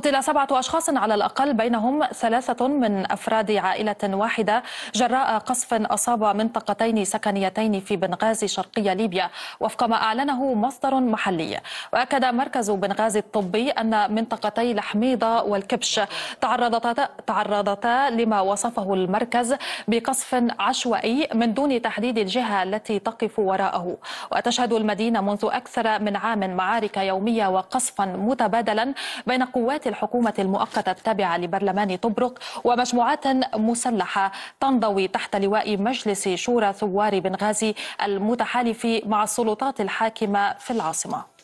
قتل سبعة أشخاص على الأقل بينهم ثلاثة من أفراد عائلة واحدة جراء قصف أصاب منطقتين سكنيتين في بنغازي شرقي ليبيا وفق ما أعلنه مصدر محلي وأكد مركز بنغازي الطبي أن منطقتي لحميضة والكبش تعرضتا, تعرضتا لما وصفه المركز بقصف عشوائي من دون تحديد الجهة التي تقف وراءه وتشهد المدينة منذ أكثر من عام معارك يومية وقصفا متبادلا بين قوات الحكومة المؤقتة التابعة لبرلمان طبرق ومجموعات مسلحة تنضوي تحت لواء مجلس شورى ثوار بنغازي المتحالف مع السلطات الحاكمة في العاصمة